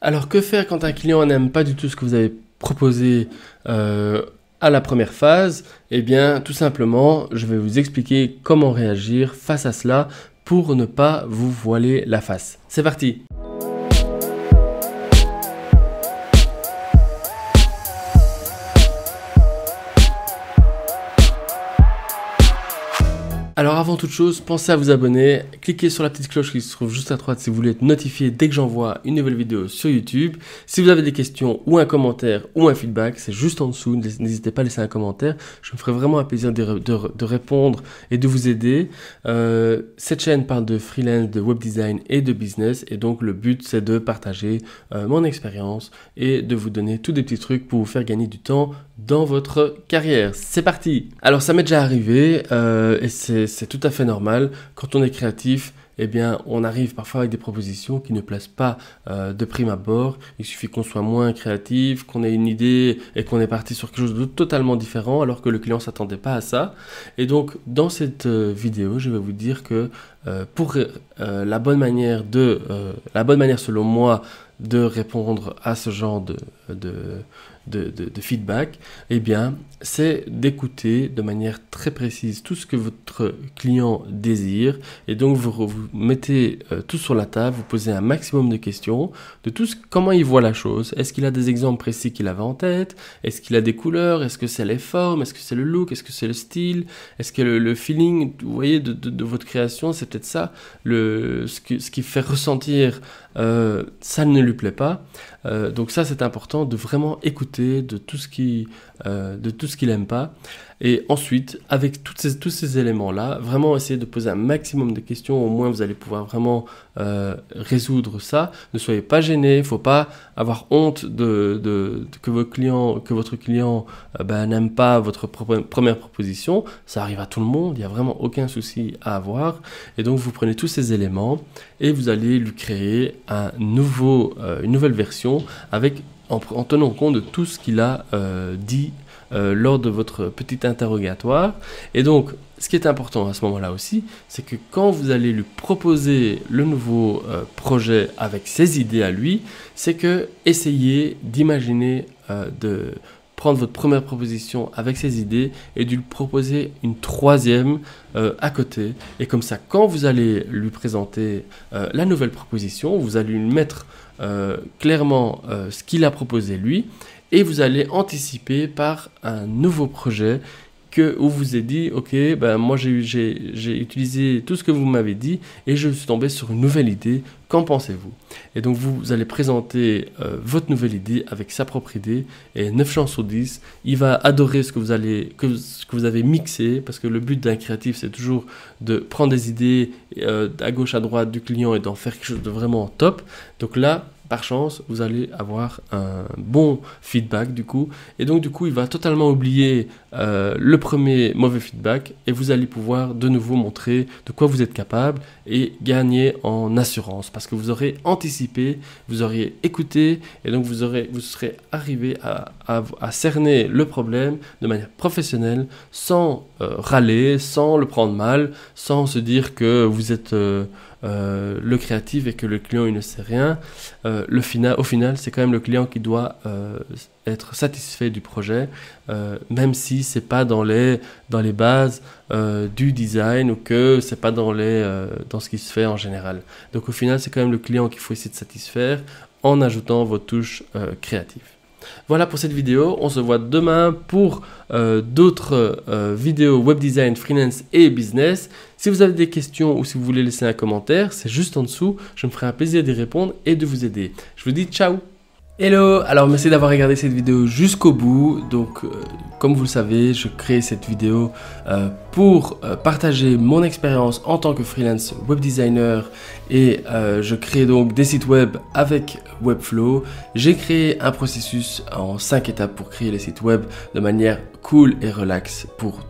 Alors que faire quand un client n'aime pas du tout ce que vous avez proposé euh, à la première phase Eh bien tout simplement, je vais vous expliquer comment réagir face à cela pour ne pas vous voiler la face. C'est parti Alors avant toute chose, pensez à vous abonner, cliquez sur la petite cloche qui se trouve juste à droite si vous voulez être notifié dès que j'envoie une nouvelle vidéo sur YouTube. Si vous avez des questions ou un commentaire ou un feedback, c'est juste en dessous, n'hésitez pas à laisser un commentaire, je me ferai vraiment un plaisir de, répondre et de vous aider. Euh, cette chaîne parle de freelance, de web design et de business et donc le but c'est de partager euh, mon expérience et de vous donner tous des petits trucs pour vous faire gagner du temps dans votre carrière. C'est parti Alors ça m'est déjà arrivé euh, et c'est c'est tout à fait normal. Quand on est créatif, eh bien, on arrive parfois avec des propositions qui ne placent pas euh, de prime à bord. Il suffit qu'on soit moins créatif, qu'on ait une idée et qu'on est parti sur quelque chose de totalement différent alors que le client s'attendait pas à ça. Et donc, dans cette euh, vidéo, je vais vous dire que euh, pour la bonne manière de, la bonne manière selon moi de répondre à ce genre de, de, feedback, eh bien, c'est d'écouter de manière très précise tout ce que votre client désire. Et donc, vous, vous mettez euh, tout sur la table, vous posez un maximum de questions de tout comment il voit la chose. Est-ce qu'il a des exemples précis qu'il avait en tête Est-ce qu'il a des couleurs Est-ce que c'est les formes Est-ce que c'est le look Est-ce que c'est le style Est-ce que le, feeling, vous voyez, de, votre création, c'est peut-être ça, le, ce, qui fait ressentir euh, ça ne lui plaît pas. Euh, donc ça, c'est important de vraiment écouter de tout ce qui, euh, de tout ce qu'il aime pas. Et ensuite, avec tous ces éléments-là, vraiment essayez de poser un maximum de questions, au moins vous allez pouvoir vraiment euh, résoudre ça. Ne soyez pas gêné, il ne faut pas avoir honte de, que, que votre client euh, bah, n'aime pas votre première proposition. Ça arrive à tout le monde, il n'y a vraiment aucun souci à avoir. Et donc vous prenez tous ces éléments et vous allez lui créer euh, une nouvelle version avec, en, en tenant compte de tout ce qu'il a dit euh, lors de votre petit interrogatoire. Et donc, ce qui est important à ce moment-là aussi, c'est que quand vous allez lui proposer le nouveau euh, projet avec ses idées à lui, c'est que essayez d'imaginer, euh, de prendre votre première proposition avec ses idées et de lui proposer une troisième euh, à côté. Et comme ça, quand vous allez lui présenter euh, la nouvelle proposition, vous allez lui mettre euh, clairement ce qu'il a proposé lui et vous allez anticiper par un nouveau projet où vous ai dit, ok, ben moi j'ai utilisé tout ce que vous m'avez dit et je suis tombé sur une nouvelle idée. Qu'en pensez-vous Et donc vous allez présenter euh, votre nouvelle idée avec sa propre idée et 9 chances sur 10, il va adorer ce que vous allez que, ce que vous avez mixé parce que le but d'un créatif c'est toujours de prendre des idées euh, à gauche à droite du client et d'en faire quelque chose de vraiment top. Donc là, par chance, vous allez avoir un bon feedback du coup. Et donc du coup, il va totalement oublier euh, le premier mauvais feedback et vous allez pouvoir de nouveau montrer de quoi vous êtes capable et gagner en assurance parce que vous aurez anticipé, vous auriez écouté et donc vous, aurez, vous serez arrivé à, cerner le problème de manière professionnelle sans euh, râler, sans le prendre mal, sans se dire que vous êtes... Euh, euh, le créatif et que le client il ne sait rien, euh, le final, au final c'est quand même le client qui doit euh, être satisfait du projet, même si c'est pas dans les dans les bases du design ou que c'est pas dans les dans ce qui se fait en général. Donc au final c'est quand même le client qu'il faut essayer de satisfaire en ajoutant vos touches créatives. Voilà pour cette vidéo. On se voit demain pour euh, d'autres euh, vidéos web design, freelance et business. Si vous avez des questions ou si vous voulez laisser un commentaire, c'est juste en dessous. Je me ferai un plaisir d'y répondre et de vous aider. Je vous dis ciao Hello, alors merci d'avoir regardé cette vidéo jusqu'au bout. Donc, euh, comme vous le savez, je crée cette vidéo euh, pour euh, partager mon expérience en tant que freelance web designer et je crée donc des sites web avec Webflow. J'ai créé un processus en 5 étapes pour créer les sites web de manière cool et relaxe pour